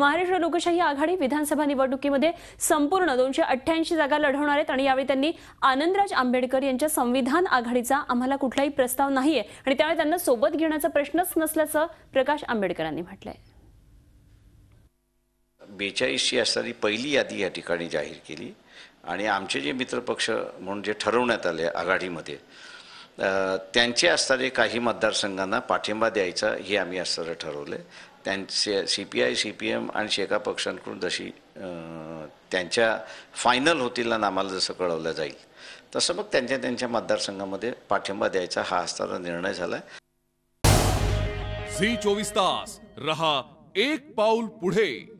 महाराष्ट्र लोकशाही आघाडी विधानसभा निवडणुकीमध्ये संपूर्ण दोनशे अठ्ठ्याऐंशी जागा लढवणार आहेत आणि यावेळी त्यांनी आनंदराज आंबेडकर यांच्या संविधान आघाडीचा आम्हाला कुठलाही प्रस्ताव नाहीये आणि त्यामुळे त्यांना सोबत घेण्याचा प्रश्नच नसल्याचं प्रकाश आंबेडकरांनी म्हटलंय बेचाळीसशी असणारी पहिली यादी या ठिकाणी जाहीर केली आणि आमचे जे मित्रपक्ष म्हणून जे ठरवण्यात आले आघाडीमध्ये त्यांचे असणारे काही मतदारसंघांना पाठिंबा द्यायचा हे आम्ही असणारं ठरवलं त्यांचे C P I C P M आणि शेका पक्षांकडून जशी त्यांच्या फायनल होतील ना आम्हाला जसं कळवलं जाईल तसं मग त्यांच्या त्यांच्या मतदारसंघामध्ये पाठिंबा द्यायचा हा असणारा निर्णय झाला झी चोवीस तास रहा एक पाऊल पुढे